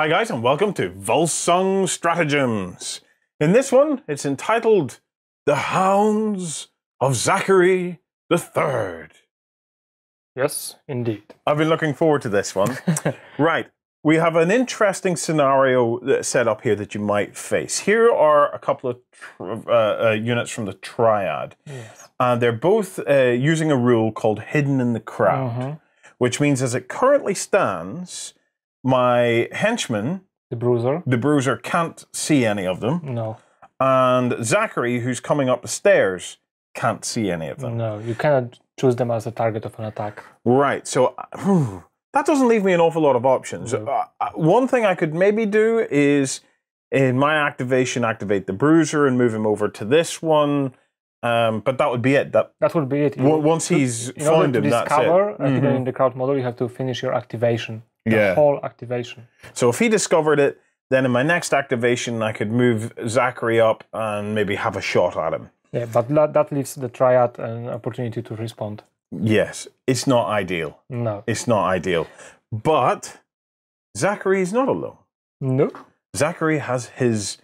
Hi guys and welcome to Volsung Stratagems. In this one, it's entitled The Hounds of Zachary the Third. Yes, indeed. I've been looking forward to this one. right, we have an interesting scenario set up here that you might face. Here are a couple of uh, uh, units from the triad. Yes. Uh, they're both uh, using a rule called Hidden in the Crowd, mm-hmm. which means as it currently stands, my henchman, the bruiser, the bruiser can't see any of them. No. And Zachary, who's coming up the stairs, can't see any of them. No, you cannot choose them as a target of an attack. Right. So uh, that doesn't leave me an awful lot of options. No. Uh, uh, one thing I could maybe do is in my activation activate the bruiser and move him over to this one. Um, but that would be it. That, that would be it. You once he's in order to him, discover, that's it. Mm -hmm. in the crowd model, you have to finish your activation the yeah. whole activation. So if he discovered it, then in my next activation, I could move Zachary up and maybe have a shot at him. Yeah, but that leaves the triad an opportunity to respond. Yes, it's not ideal. No. It's not ideal. But Zachary is not alone. No. Zachary has his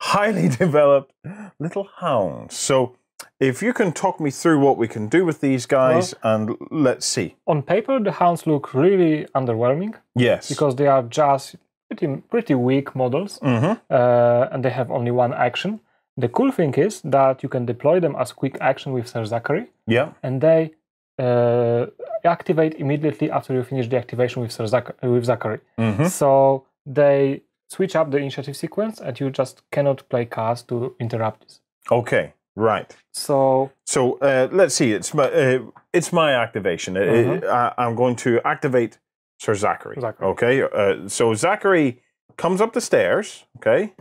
highly developed little hound. So if you can talk me through what we can do with these guys, well, and let's see. On paper, the hounds look really underwhelming. Yes. Because they are just pretty, pretty weak models, mm-hmm. uh, and they have only one action. The cool thing is that you can deploy them as quick action with Sir Zachary. Yeah. And they uh, activate immediately after you finish the activation with Sir Zach- with Zachary. Mm-hmm. So they switch up the initiative sequence, and you just cannot play cards to interrupt this. Okay. Right. So. So uh, let's see. It's my uh, it's my activation. Uh, mm-hmm. uh, I, am going to activate Sir Zachary. Zachary. Okay. Uh, so Zachary comes up the stairs. Okay.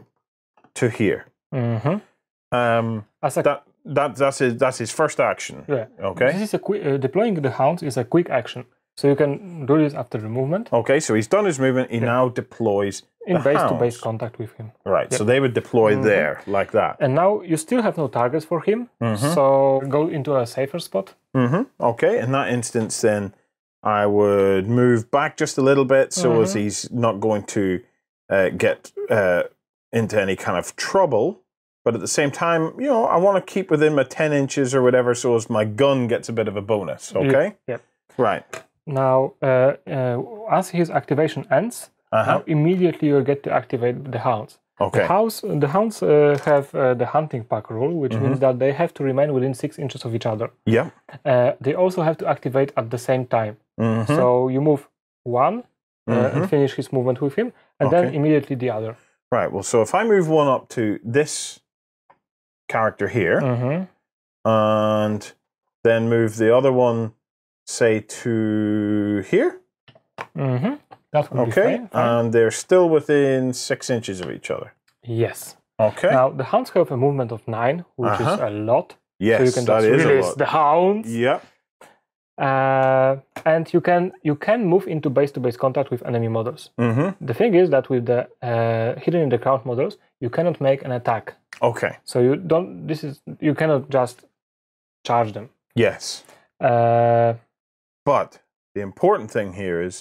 To here. Mm-hmm. Um. As a, that that that's his that's his first action. Yeah. Okay. This is a quick uh, deploying the hounds is a quick action. So you can do this after the movement. Okay. So he's done his movement. He yeah. now deploys in base-to-base contact with him. Right. Yep. So they would deploy mm -hmm. there like that. And now you still have no targets for him. Mm -hmm. So go into a safer spot. Mm -hmm. Okay. In that instance, then I would move back just a little bit so as mm-hmm. he's not going to uh, get uh, into any kind of trouble. But at the same time, you know, I want to keep within my ten inches or whatever, so as my gun gets a bit of a bonus. Okay. Yep. Right. Now, uh, uh as his activation ends, uh-huh. Now immediately you get to activate the hounds. Okay. The, house, the hounds uh, have uh, the hunting pack rule, which mm-hmm. means that they have to remain within six inches of each other. Yeah. Uh, they also have to activate at the same time. Mm-hmm. So you move one uh, mm-hmm. and finish his movement with him, and okay. then immediately the other. Right. Well, so if I move one up to this character here, mm-hmm. and then move the other one, say to here, mm-hmm. That would okay. be fine. And they're still within six inches of each other. Yes. Okay. Now the hounds have a movement of nine, which uh -huh. is uh-huh. a lot. Yes, so you can that just release the hounds. Yep. Uh, and you can you can move into base-to-base -base contact with enemy models. Mm -hmm. The thing is that with the uh, hidden in the crowd models, you cannot make an attack. Okay. So you don't. This is you cannot just charge them. Yes. Uh, but the important thing here is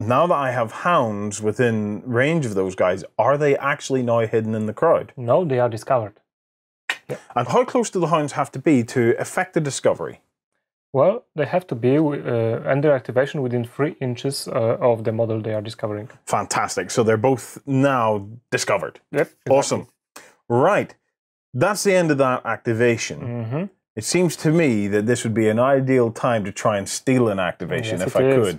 now that I have hounds within range of those guys, are they actually now hidden in the crowd? No, they are discovered. And how close do the hounds have to be to effect a discovery? Well, they have to be uh, under activation within three inches uh, of the model they are discovering. Fantastic. So they're both now discovered. Yep. Exactly. Awesome. Right. That's the end of that activation. Mm -hmm. It seems to me that this would be an ideal time to try and steal an activation yes, if I is. could.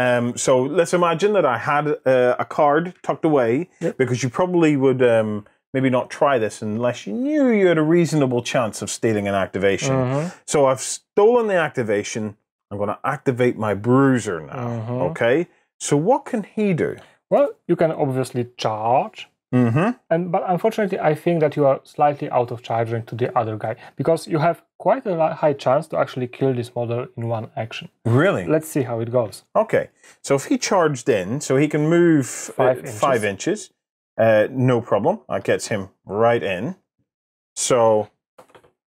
Um, so let's imagine that I had uh, a card tucked away yep. because you probably would um, maybe not try this unless you knew you had a reasonable chance of stealing an activation. Mm-hmm. So I've stolen the activation. I'm going to activate my bruiser now. Mm-hmm. Okay. So what can he do? Well, you can obviously charge Mm-hmm. And but unfortunately, I think that you are slightly out of charging to the other guy because you have quite a high chance to actually kill this model in one action. Really? Let's see how it goes. Okay. So if he charged in, so he can move uh, five uh, inches. Five inches uh, no problem. That gets him right in. So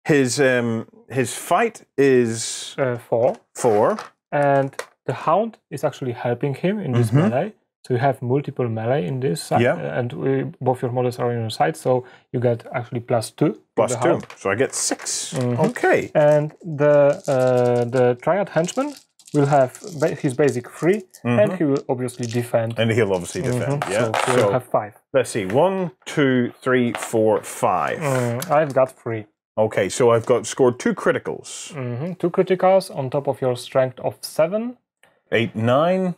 his um, his fight is uh, four. Four. And the hound is actually helping him in this mm-hmm. melee. So you have multiple melee in this, yeah. Uh, and we, both your models are on your side, so you get actually plus two. Plus two, so I get 6 mm -hmm. Okay. And the uh, the triad henchman will have ba his basic 3 mm -hmm. and mm-hmm. he will obviously defend. And he'll obviously defend. Mm -hmm. Yeah. So, so will have five. Let's see, one, two, three, four, five. Mm, I've got three. Okay, so I've got scored two criticals. Mm-hmm. Two criticals on top of your strength of seven. Eight, nine.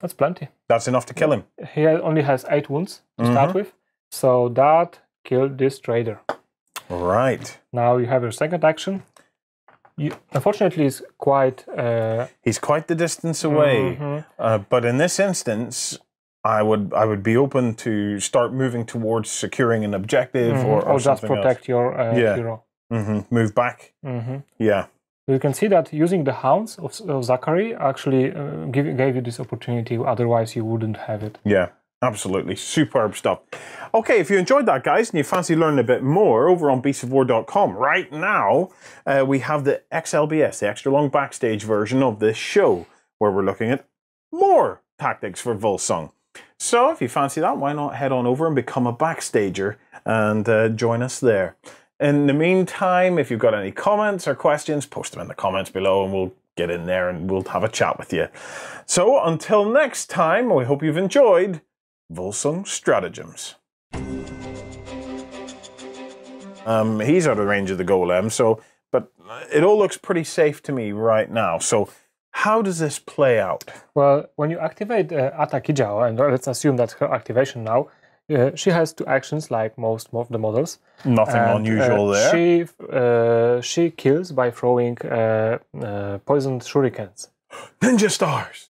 That's plenty. That's enough to kill him. He only has eight wounds to mm-hmm. start with. So that killed this trader. Right. Now you have your second action. You, unfortunately, he's quite. Uh, he's quite the distance away. Mm-hmm. Uh, but in this instance, I would I would be open to start moving towards securing an objective mm-hmm. or, or, or just protect else. your uh, yeah. hero. Mm-hmm. Move back. Mm-hmm. Yeah you can see that using the hounds of, of Zachary actually uh, give, gave you this opportunity. Otherwise, you wouldn't have it. Yeah, absolutely. Superb stuff. Okay, if you enjoyed that, guys, and you fancy learning a bit more, over on beastofwar.com right now, uh, we have the XLBS, the extra long backstage version of this show, where we're looking at more tactics for Volsung. So if you fancy that, why not head on over and become a backstager and uh, join us there. In the meantime, if you've got any comments or questions, post them in the comments below and we'll get in there and we'll have a chat with you. So until next time, we hope you've enjoyed Volsung Stratagems. Um, he's out of range of the golem, so but it all looks pretty safe to me right now. So how does this play out? Well, when you activate uh, Atakijao, and let's assume that's her activation now, yeah, uh, she has two actions, like most of the models. Nothing and, uh, unusual there. She uh, she kills by throwing poisoned shurikens. Ninja stars.